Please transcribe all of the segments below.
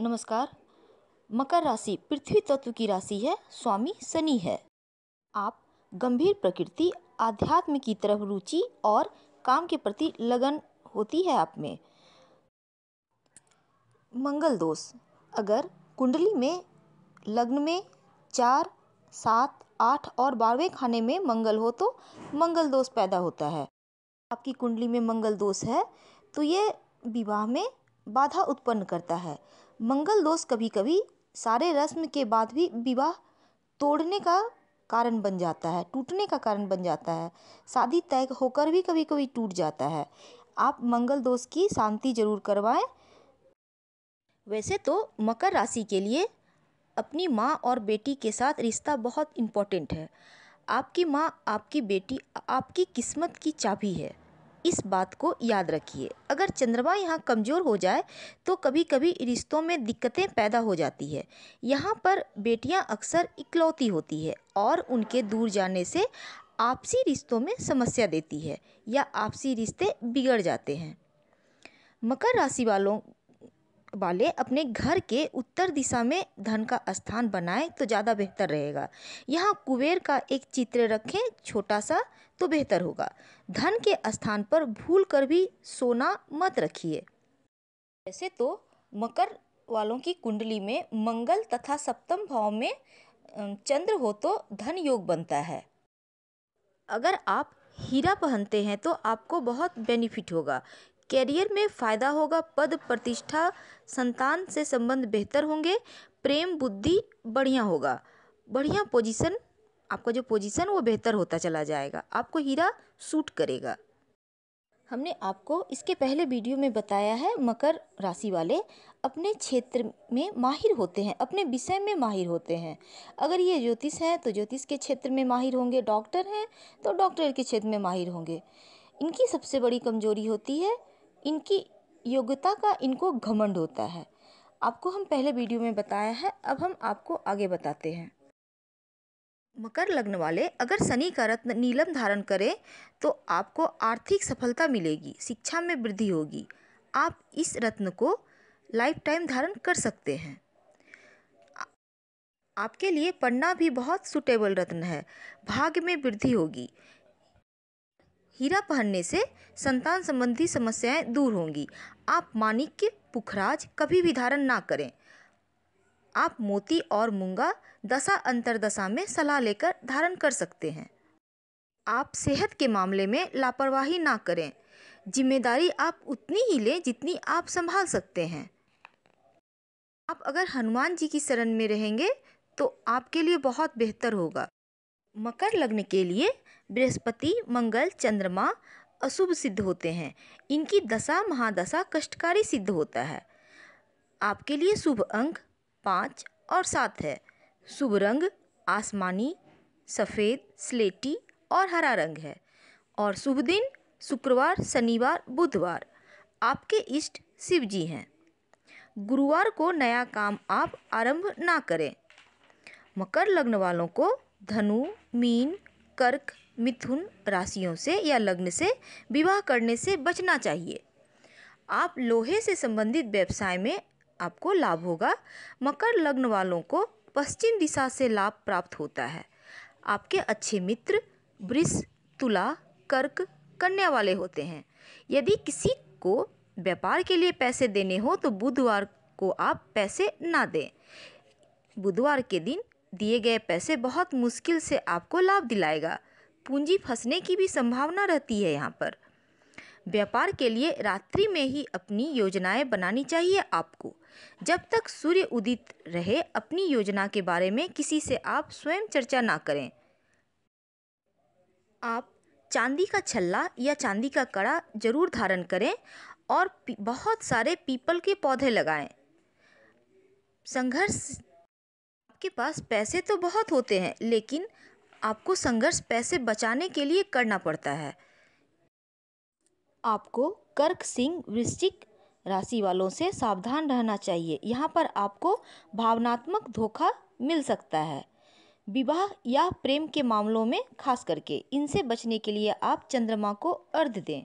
नमस्कार मकर राशि पृथ्वी तत्व की राशि है स्वामी शनि है आप गंभीर प्रकृति आध्यात्म की तरफ रुचि और काम के प्रति लगन होती है आप में मंगल दोष अगर कुंडली में लग्न में चार सात आठ और बारहवें खाने में मंगल हो तो मंगल दोष पैदा होता है आपकी कुंडली में मंगल दोष है तो ये विवाह में बाधा उत्पन्न करता है मंगल दोष कभी कभी सारे रस्म के बाद भी विवाह तोड़ने का कारण बन जाता है टूटने का कारण बन जाता है शादी तय होकर भी कभी कभी टूट जाता है आप मंगल दोष की शांति जरूर करवाएं वैसे तो मकर राशि के लिए अपनी माँ और बेटी के साथ रिश्ता बहुत इम्पोर्टेंट है आपकी माँ आपकी बेटी आपकी किस्मत की चाबी है इस बात को याद रखिए अगर चंद्रमा यहाँ कमज़ोर हो जाए तो कभी कभी रिश्तों में दिक्कतें पैदा हो जाती है यहाँ पर बेटियाँ अक्सर इकलौती होती है और उनके दूर जाने से आपसी रिश्तों में समस्या देती है या आपसी रिश्ते बिगड़ जाते हैं मकर राशि वालों वाले अपने घर के उत्तर दिशा में धन का स्थान बनाएं तो ज़्यादा बेहतर रहेगा यहाँ कुबेर का एक चित्र रखें छोटा सा तो बेहतर होगा धन के स्थान पर भूल कर भी सोना मत रखिए वैसे तो मकर वालों की कुंडली में मंगल तथा सप्तम भाव में चंद्र हो तो धन योग बनता है अगर आप हीरा पहनते हैं तो आपको बहुत बेनिफिट होगा कैरियर में फ़ायदा होगा पद प्रतिष्ठा संतान से संबंध बेहतर होंगे प्रेम बुद्धि बढ़िया होगा बढ़िया पोजीशन आपका जो पोजीशन वो बेहतर होता चला जाएगा आपको हीरा सूट करेगा हमने आपको इसके पहले वीडियो में बताया है मकर राशि वाले अपने क्षेत्र में माहिर होते हैं अपने विषय में माहिर होते हैं अगर ये ज्योतिष हैं तो ज्योतिष के क्षेत्र में माहिर होंगे डॉक्टर हैं तो डॉक्टर के क्षेत्र में माहिर होंगे इनकी सबसे बड़ी कमजोरी होती है इनकी योग्यता का इनको घमंड होता है आपको हम पहले वीडियो में बताया है अब हम आपको आगे बताते हैं मकर लग्न वाले अगर शनि का रत्न नीलम धारण करें तो आपको आर्थिक सफलता मिलेगी शिक्षा में वृद्धि होगी आप इस रत्न को लाइफ टाइम धारण कर सकते हैं आपके लिए पढ़ना भी बहुत सुटेबल रत्न है भाग्य में वृद्धि होगी हीरा पहनने से संतान संबंधी समस्याएं दूर होंगी आप माणिक्य पुखराज कभी भी धारण ना करें आप मोती और मूंगा दशा अंतरदशा में सलाह लेकर धारण कर सकते हैं आप सेहत के मामले में लापरवाही ना करें जिम्मेदारी आप उतनी ही लें जितनी आप संभाल सकते हैं आप अगर हनुमान जी की शरण में रहेंगे तो आपके लिए बहुत बेहतर होगा मकर लग्न के लिए बृहस्पति मंगल चंद्रमा अशुभ सिद्ध होते हैं इनकी दशा महादशा कष्टकारी सिद्ध होता है आपके लिए शुभ अंक पाँच और सात है शुभ रंग आसमानी सफ़ेद स्लेटी और हरा रंग है और शुभ दिन शुक्रवार शनिवार बुधवार आपके इष्ट शिव जी हैं गुरुवार को नया काम आप आरंभ ना करें मकर लग्न वालों को धनु मीन कर्क मिथुन राशियों से या लग्न से विवाह करने से बचना चाहिए आप लोहे से संबंधित व्यवसाय में आपको लाभ होगा मकर लग्न वालों को पश्चिम दिशा से लाभ प्राप्त होता है आपके अच्छे मित्र वृष तुला कर्क कन्या वाले होते हैं यदि किसी को व्यापार के लिए पैसे देने हो तो बुधवार को आप पैसे ना दें बुधवार के दिन दिए गए पैसे बहुत मुश्किल से आपको लाभ दिलाएगा पूंजी फंसने की भी संभावना रहती है यहाँ पर व्यापार के लिए रात्रि में ही अपनी योजनाएं बनानी चाहिए आपको जब तक सूर्य उदित रहे अपनी योजना के बारे में किसी से आप स्वयं चर्चा ना करें आप चांदी का छल्ला या चांदी का कड़ा जरूर धारण करें और बहुत सारे पीपल के पौधे लगाएं संघर्ष आपके पास पैसे तो बहुत होते हैं लेकिन आपको संघर्ष पैसे बचाने के लिए करना पड़ता है आपको कर्क सिंह वृश्चिक राशि वालों से सावधान रहना चाहिए यहाँ पर आपको भावनात्मक धोखा मिल सकता है विवाह या प्रेम के मामलों में खास करके इनसे बचने के लिए आप चंद्रमा को अर्ध दें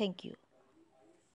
थैंक यू